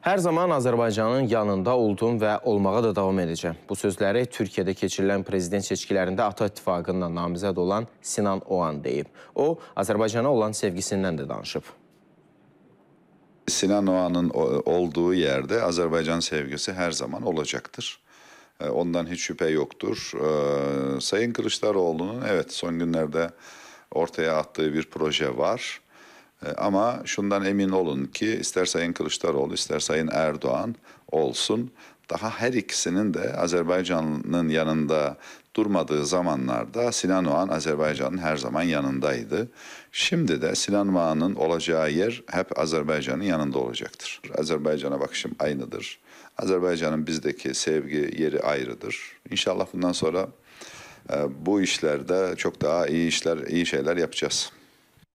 Her zaman Azerbaycan'ın yanında oldum ve olmağa da devam edeceğim. Bu sözleri Türkiye'de geçirilen prezident seçkilerinde Ata İttifaqında namizəd olan Sinan Oğan deyip, O, Azerbaycan'a olan sevgisinden de danışıb. Sinan Oğan'ın olduğu yerde Azerbaycan sevgisi her zaman olacaktır. E, ondan hiç şüphe yoktur. E, Sayın Kılıçdaroğlu'nun evet son günlerde ortaya attığı bir proje var. E, ama şundan emin olun ki ister Sayın Kılıçdaroğlu ister Sayın Erdoğan olsun daha her ikisinin de Azerbaycan'ın yanında durmadığı zamanlarda Sinan Oğan Azerbaycan'ın her zaman yanındaydı. Şimdi de Sinan Oğan'ın olacağı yer hep Azerbaycan'ın yanında olacaktır. Azerbaycan'a bakışım aynıdır. Azerbaycan'ın bizdeki sevgi yeri ayrıdır. İnşallah bundan sonra e, bu işlerde çok daha iyi işler, iyi şeyler yapacağız.